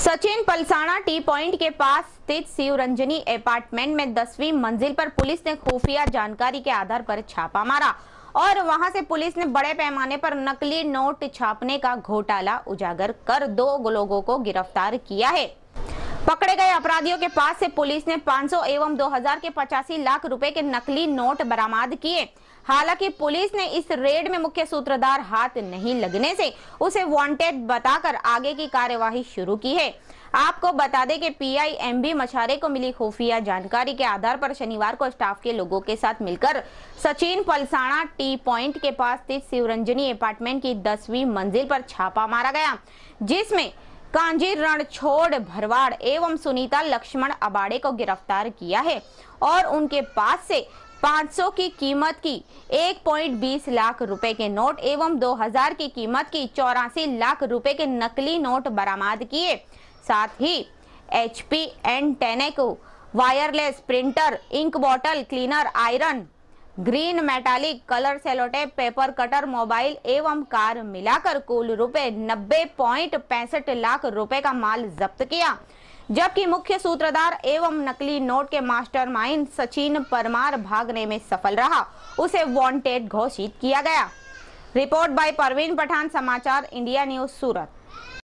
Sachin Palsana T point के पास स्थित Shivaranjani apartment में दसवीं मंजिल पर पुलिस ने खुफिया जानकारी के आधार पर छापा मारा और वहां से पुलिस ने बड़े पैमाने पर नकली नोट छापने का घोटाला उजागर कर दो लोगों को गिरफ्तार किया है पकड़े गए अपराधियों के पास से पुलिस ने 500 एवं 2000 के पचासी लाख रुपए के नकली नोट बरामद किए हालांकि पुलिस ने इस रेड में मुख्य सूत्रधार हाथ नहीं लगने से उसे वांटेड बताकर आगे की कार्यवाही शुरू की है आपको बता दें कि पीआई एमबी मछारे को मिली खुफिया जानकारी के आधार पर शनिवार को स्टाफ के लोगों के साथ मिलकर सचिन पलसाणा टी पॉइंट के पास स्थित शिवरंजनी अपार्टमेंट की दसवीं मंजिल पर छापा मारा गया जिसमें कांजी रणछोड़ भरवाड़ एवं सुनीता लक्ष्मण अबाड़े को गिरफ्तार किया है और उनके पास से 500 की कीमत की 1.20 लाख रुपए के नोट एवं 2000 की कीमत की चौरासी लाख रुपए के नकली नोट बरामद किए साथ ही एच पी एंड टेनेको wireless printer ink bottle cleaner iron green metallic colour sellotape paper cutter mobile एवं कार मिलाकर कुल रुपए नब्बे पॉइंट पैंसठ लाख रुपए का माल जब्त किया जबकि मुख्य सूत्रधार एवं नकली नोट के मास्टरमाइंड सचिन परमार भागने में सफल रहा उसे वांटेड घोषित किया गया रिपोर्ट बाय परवीन पठान समाचार इंडिया न्यूज सूरत